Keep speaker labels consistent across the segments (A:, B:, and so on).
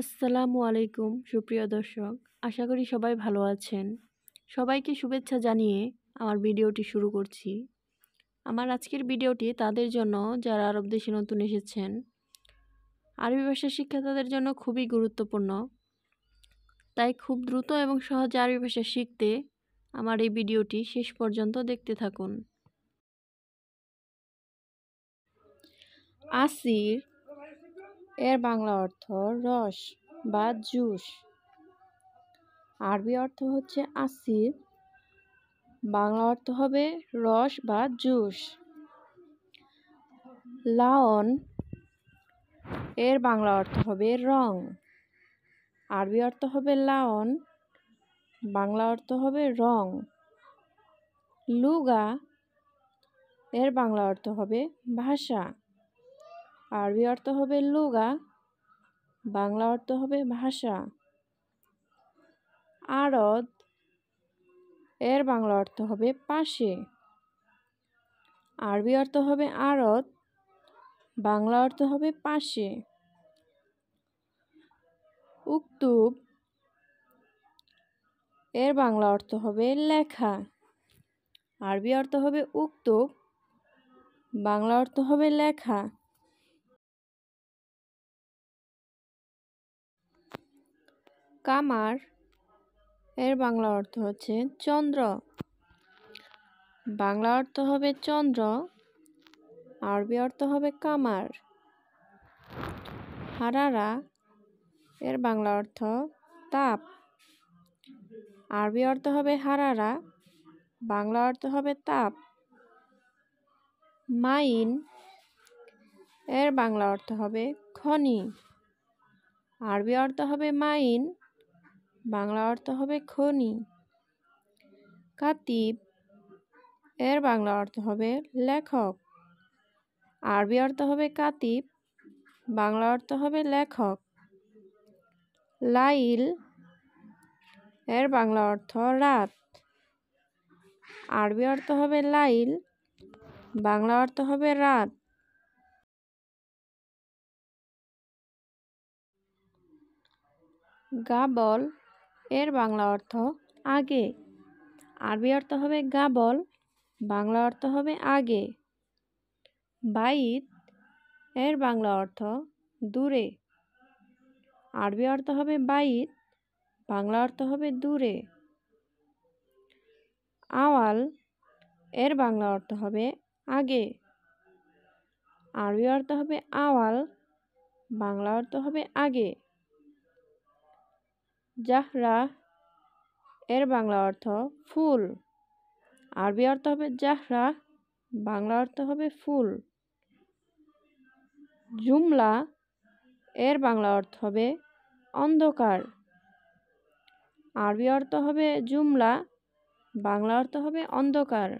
A: আসসালামু আলাইকুম সুপ্রিয় দর্শক আশা করি সবাই ভালো আছেন সবাইকে শুভেচ্ছা জানিয়ে আমার ভিডিওটি শুরু করছি আমার আজকের ভিডিওটি তাদের জন্য যারা আরব দেশে নতুন এসেছেন আরবি ভাষা শিক্ষা তাদের জন্য খুবই গুরুত্বপূর্ণ তাই খুব দ্রুত এবং সহজে আরবি ভাষা শিখতে আমার এই ভিডিওটি শেষ পর্যন্ত দেখতে থাকুন আসির এর বাংলা অর্থ রস বা জুস আরবি অর্থ হচ্ছে আসির বাংলা অর্থ হবে রস বা জুস লাওন এর বাংলা অর্থ হবে রং আরবি অর্থ হবে লাওন বাংলা অর্থ হবে রং লুগা এর বাংলা অর্থ হবে ভাষা আরবি অর্থ হবে লুগা বাংলা অর্থ হবে ভাষা আরদ এর বাংলা অর্থ হবে পাশে আরবি অর্থ হবে আরত বাংলা অর্থ হবে পাশে উক্তুব এর বাংলা অর্থ হবে লেখা আরবি অর্থ হবে উক্তুব বাংলা অর্থ হবে লেখা কামার এর বাংলা অর্থ হচ্ছে চন্দ্র বাংলা অর্থ হবে চন্দ্র আরবি অর্থ হবে কামার হারারা এর বাংলা অর্থ তাপ আরবি অর্থ হবে হারারা বাংলা অর্থ হবে তাপ মাইন এর বাংলা অর্থ হবে খনি আরবি অর্থ হবে মাইন বাংলা অর্থ হবে খনি কাতিব এর বাংলা অর্থ হবে লেখক আরবি অর্থ হবে কাতিব বাংলা অর্থ হবে লেখক লাইল এর বাংলা অর্থ রাত আরবি অর্থ হবে লাইল বাংলা অর্থ হবে রাত গাবল এর বাংলা অর্থ আগে আরবি অর্থ হবে গাবল বাংলা অর্থ হবে আগে বাইত এর বাংলা অর্থ দূরে আরবি অর্থ হবে বাইত বাংলা অর্থ হবে দূরে আওয়াল এর বাংলা অর্থ হবে আগে আরবি অর্থ হবে আওয়াল বাংলা অর্থ হবে আগে জাহরা এর বাংলা অর্থ ফুল আরবি অর্থ হবে জাহরা বাংলা অর্থ হবে ফুল জুমলা এর বাংলা অর্থ হবে অন্ধকার আরবি অর্থ হবে জুমলা বাংলা অর্থ হবে অন্ধকার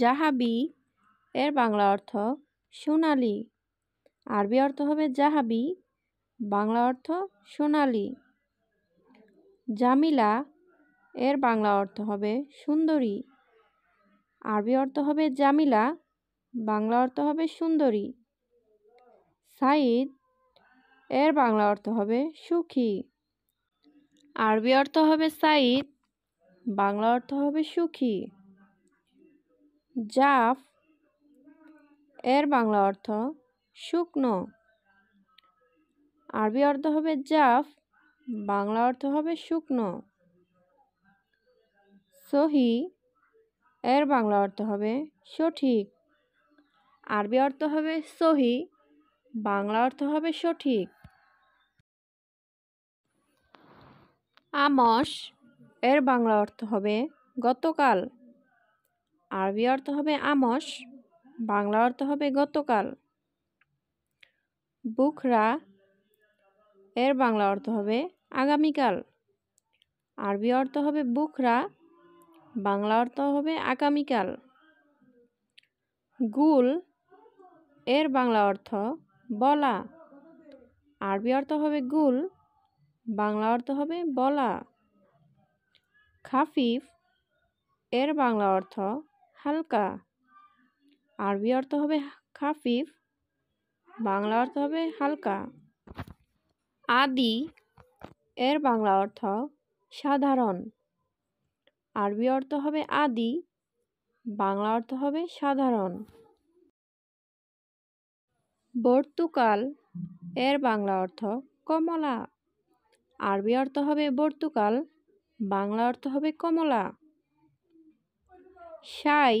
A: জাহাবি এর বাংলা অর্থ সোনালি আরবি অর্থ হবে জাহাবি বাংলা অর্থ সোনালি জামিলা এর বাংলা অর্থ হবে সুন্দরী আরবি অর্থ হবে জামিলা বাংলা অর্থ হবে সুন্দরী সাইদ এর বাংলা অর্থ হবে সুখী আরবি অর্থ হবে সাইদ বাংলা অর্থ হবে সুখী জাফ এর বাংলা অর্থ শুকনো আরবি অর্থ হবে জাফ বাংলা অর্থ হবে শুকনো সহি এর বাংলা অর্থ হবে সঠিক আরবি অর্থ হবে সহি বাংলা অর্থ হবে সঠিক আমস এর বাংলা অর্থ হবে গতকাল আরবি অর্থ হবে আমস বাংলা অর্থ হবে গতকাল বুখরা এর বাংলা অর্থ হবে আগামীকাল আরবি অর্থ হবে বুখরা বাংলা অর্থ হবে আগামীকাল গুল এর বাংলা অর্থ বলা আরবি অর্থ হবে গুল বাংলা অর্থ হবে বলা খাফিফ এর বাংলা অর্থ হালকা আরবি অর্থ হবে খাফিফ বাংলা অর্থ হবে হালকা আদি এর বাংলা অর্থ সাধারণ আরবি অর্থ হবে আদি বাংলা অর্থ হবে সাধারণ বর্তুকাল এর বাংলা অর্থ কমলা আরবি অর্থ হবে বর্তুকাল বাংলা অর্থ হবে কমলা সাই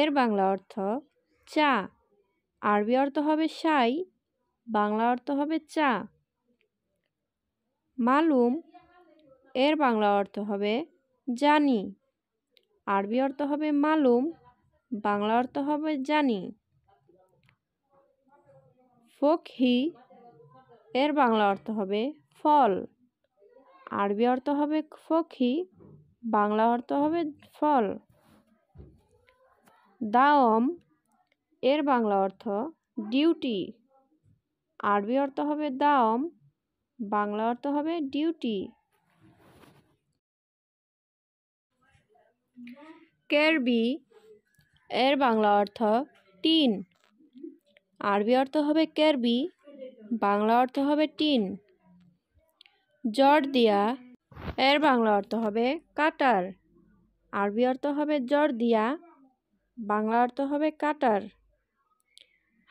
A: এর বাংলা অর্থ চা আরবি অর্থ হবে সাই বাংলা অর্থ হবে চা মালুম এর বাংলা অর্থ হবে জানি আরবি অর্থ হবে মালুম বাংলা অর্থ হবে জানি ফকহি এর বাংলা অর্থ হবে ফল আরবি অর্থ হবে ফকহি বাংলা অর্থ হবে ফল দাওম এর বাংলা অর্থ ডিউটি আরবি অর্থ হবে দাওম বাংলা অর্থ হবে ডিউটি কেরবি এর বাংলা অর্থ টিন আরবি অর্থ হবে কেরবি বাংলা অর্থ হবে টিন দিয়া এর বাংলা অর্থ হবে কাটার আরবি অর্থ হবে দিয়া বাংলা অর্থ হবে কাটার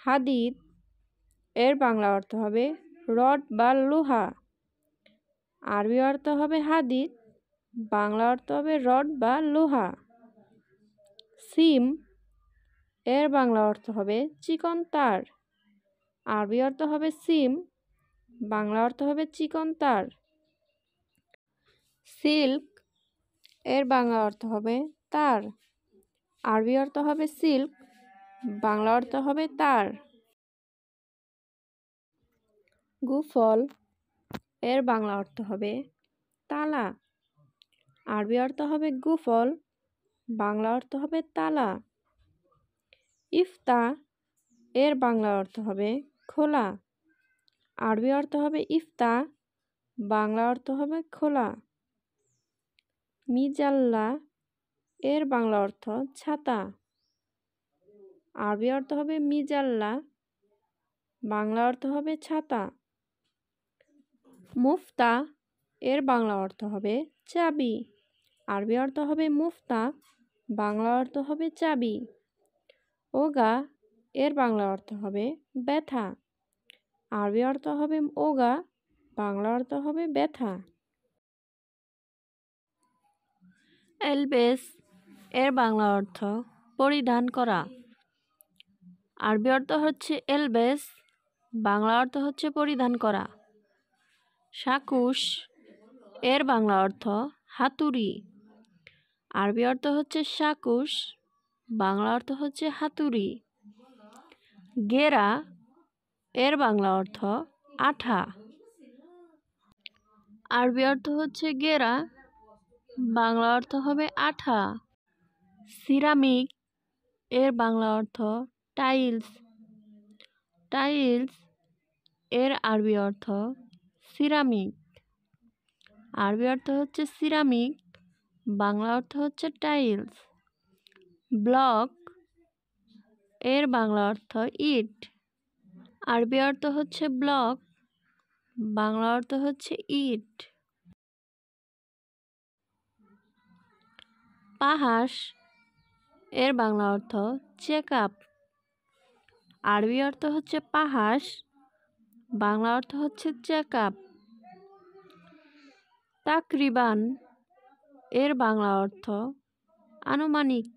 A: হাদিদ এর বাংলা অর্থ হবে রড বা লোহা আরবি অর্থ হবে হাদিদ বাংলা অর্থ হবে রড বা লোহা সিম এর বাংলা অর্থ হবে চিকন তার আরবি অর্থ হবে সিম বাংলা অর্থ হবে চিকন তার সিল্ক এর বাংলা অর্থ হবে তার আরবি অর্থ হবে সিল্ক বাংলা অর্থ হবে তার গুফল এর বাংলা অর্থ হবে তালা আরবি অর্থ হবে গুফল বাংলা অর্থ হবে তালা ইফতা এর বাংলা অর্থ হবে খোলা আরবি অর্থ হবে ইফতা বাংলা অর্থ হবে খোলা মিজাল্লা এর বাংলা অর্থ ছাতা আরবি অর্থ হবে মিজাল্লা বাংলা অর্থ হবে ছাতা মুফতা এর বাংলা অর্থ হবে চাবি আরবি অর্থ হবে মুফতা বাংলা অর্থ হবে চাবি ওগা এর বাংলা অর্থ হবে ব্যথা আরবি অর্থ হবে ওগা বাংলা অর্থ হবে ব্যথা এলবেস এর বাংলা অর্থ পরিধান করা আরবি অর্থ হচ্ছে এলবেস বাংলা অর্থ হচ্ছে পরিধান করা সাকুশ এর বাংলা অর্থ হাতুড়ি আরবি অর্থ হচ্ছে সাকুশ বাংলা অর্থ হচ্ছে হাতুড়ি গেরা এর বাংলা অর্থ আঠা আরবি অর্থ হচ্ছে গেরা বাংলা অর্থ হবে আঠা সিরামিক এর বাংলা অর্থ টাইলস টাইলস এর আরবি অর্থ সিরামিক আরবি অর্থ হচ্ছে সিরামিক বাংলা অর্থ হচ্ছে টাইলস ব্লক এর বাংলা অর্থ ইট আরবি অর্থ হচ্ছে ব্লক বাংলা অর্থ হচ্ছে ইট পাহাস এর বাংলা অর্থ চেক আপ আরবি অর্থ হচ্ছে পাহাস বাংলা অর্থ হচ্ছে চেক আপ তাকরিবান এর বাংলা অর্থ আনুমানিক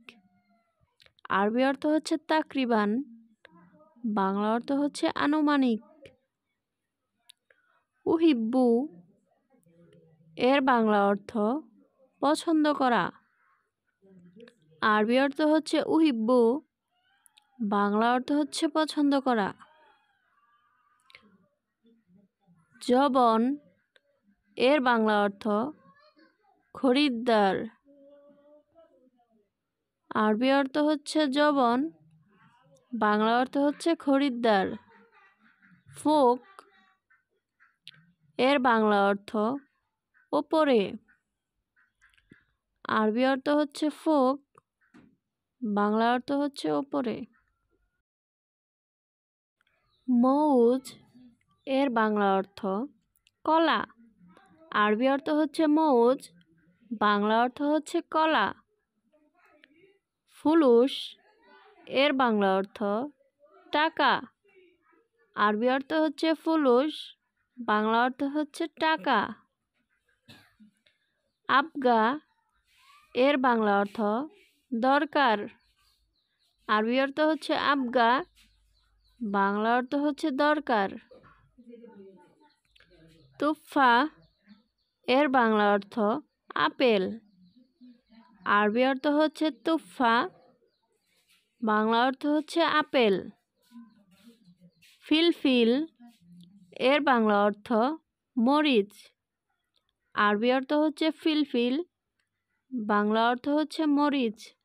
A: আরবি অর্থ হচ্ছে তাকরিবান বাংলা অর্থ হচ্ছে আনুমানিক উহিব্বু এর বাংলা অর্থ পছন্দ করা আরবি অর্থ হচ্ছে উহিব্বু বাংলা অর্থ হচ্ছে পছন্দ করা জবন এর বাংলা অর্থ খরিদ্দার আরবি অর্থ হচ্ছে জবন বাংলা অর্থ হচ্ছে খরিদ্দার ফোক এর বাংলা অর্থ ওপরে আরবি অর্থ হচ্ছে ফোক বাংলা অর্থ হচ্ছে ওপরে মৌজ এর বাংলা অর্থ কলা আরবি অর্থ হচ্ছে মৌজ বাংলা অর্থ হচ্ছে কলা ফুলুস এর বাংলা অর্থ টাকা আরবি অর্থ হচ্ছে ফুলুস বাংলা অর্থ হচ্ছে টাকা আবগা এর বাংলা অর্থ দরকার আরবি অর্থ হচ্ছে আবগা বাংলা অর্থ হচ্ছে দরকার তুফা এর বাংলা অর্থ আপেল আরবি অর্থ হচ্ছে তুফা বাংলা অর্থ হচ্ছে আপেল ফিলফিল এর বাংলা অর্থ মরিচ আরবি অর্থ হচ্ছে ফিলফিল বাংলা অর্থ হচ্ছে মরিচ